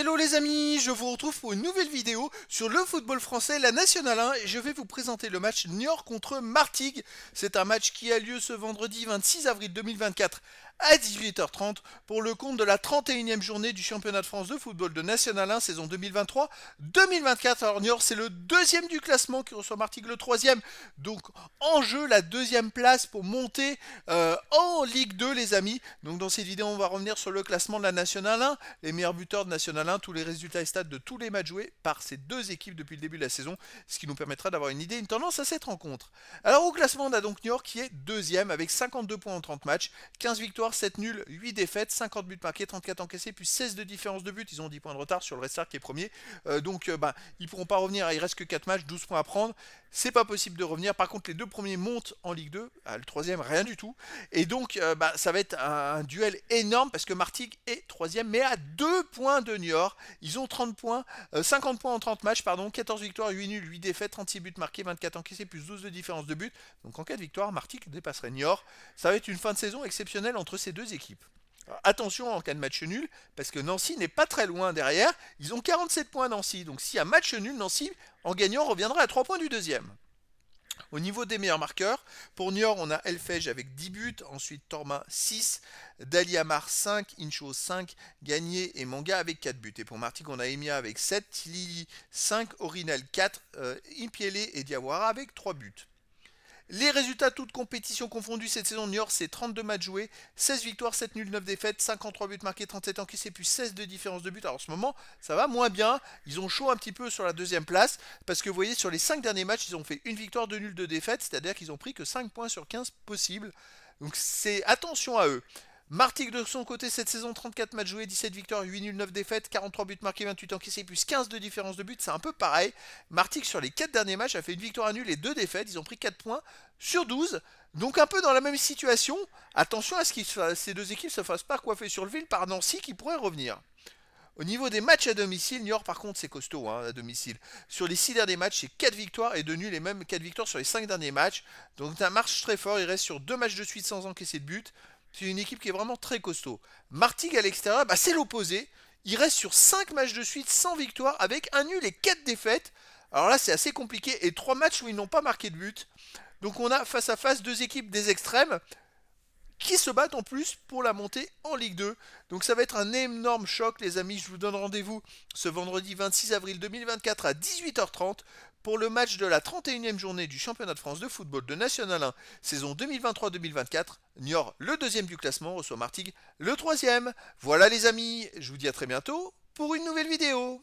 Hello les amis, je vous retrouve pour une nouvelle vidéo sur le football français, la Nationale 1, et je vais vous présenter le match Niort contre Martigues. C'est un match qui a lieu ce vendredi 26 avril 2024 à 18h30 pour le compte de la 31e journée du championnat de France de football de National 1 saison 2023-2024. Alors Niort c'est le deuxième du classement qui reçoit Martigues le troisième. Donc en jeu la deuxième place pour monter euh, en Ligue 2 les amis. Donc dans cette vidéo on va revenir sur le classement de la nationale 1, les meilleurs buteurs de National 1 tous les résultats et stats de tous les matchs joués par ces deux équipes depuis le début de la saison, ce qui nous permettra d'avoir une idée, une tendance à cette rencontre. Alors au classement, on a donc New York qui est deuxième avec 52 points en 30 matchs, 15 victoires, 7 nuls, 8 défaites, 50 buts marqués, 34 encaissés, puis 16 de différence de buts Ils ont 10 points de retard sur le Restart qui est premier. Euh, donc euh, bah, ils pourront pas revenir, il reste que 4 matchs, 12 points à prendre c'est pas possible de revenir. Par contre, les deux premiers montent en Ligue 2, ah, le troisième rien du tout. Et donc, euh, bah, ça va être un, duel énorme parce que Martigues est troisième, mais à deux points de Niort. Ils ont 30 points, 50 euh, points en 30 matchs, pardon, 14 victoires, 8 nuls, 8 défaites, 36 buts marqués, 24 encaissés, plus 12 de différence de but. Donc, en cas de victoire, Martigues dépasserait Niort. Ça va être une fin de saison exceptionnelle entre ces deux équipes attention en cas de match nul, parce que Nancy n'est pas très loin derrière. Ils ont 47 points Nancy. Donc s'il y a match nul, Nancy, en gagnant, reviendra à 3 points du deuxième. Au niveau des meilleurs marqueurs, pour Niort, on a Elfej avec 10 buts, ensuite Torma 6, Daliamar 5, Incho 5, Gagné et Manga avec 4 buts. Et pour Martigues, on a Emia avec 7, Lili 5, Orinal 4, euh, Impiele et Diawara avec 3 buts. Les résultats, toutes compétitions confondues cette saison, New York, c'est 32 matchs joués, 16 victoires, 7 nuls, 9 défaites, 53 buts marqués, 37 encaissés, puis 16 de différence de buts, Alors en ce moment, ça va moins bien. Ils ont chaud un petit peu sur la deuxième place, parce que vous voyez, sur les 5 derniers matchs, ils ont fait une victoire, 2 nuls, 2 défaites, c'est-à-dire qu'ils ont pris que 5 points sur 15 possibles. Donc c'est attention à eux. Martigues de son côté, cette saison, 34 matchs joués, 17 victoires, 8 nuls, 9 défaites, 43 buts marqués, 28 encaissés, plus 15 de différence de buts, c'est un peu pareil. Martigues, sur les 4 derniers matchs, a fait une victoire, à nul et 2 défaites, ils ont pris 4 points sur 12, donc un peu dans la même situation. Attention à ce que ces deux équipes ne se fassent pas coiffer sur le ville par Nancy qui pourrait revenir. Au niveau des matchs à domicile, Niort par contre c'est costaud hein, à domicile. Sur les 6 derniers matchs, c'est 4 victoires et de nuls les mêmes 4 victoires sur les 5 derniers matchs. Donc ça marche très fort, il reste sur 2 matchs de suite sans encaisser de but. C'est une équipe qui est vraiment très costaud. Martigues à l'extérieur, bah, c'est l'opposé. Il reste sur 5 matchs de suite sans victoire avec un nul et 4 défaites. Alors là, c'est assez compliqué et 3 matchs où ils n'ont pas marqué de but. Donc on a face à face deux équipes des extrêmes qui se battent en plus pour la montée en Ligue 2. Donc ça va être un énorme choc les amis, je vous donne rendez-vous ce vendredi 26 avril 2024 à 18h30 pour le match de la 31e journée du championnat de France de football de National 1 saison 2023-2024. Niort le deuxième du classement reçoit Martigues le troisième. Voilà les amis, je vous dis à très bientôt pour une nouvelle vidéo.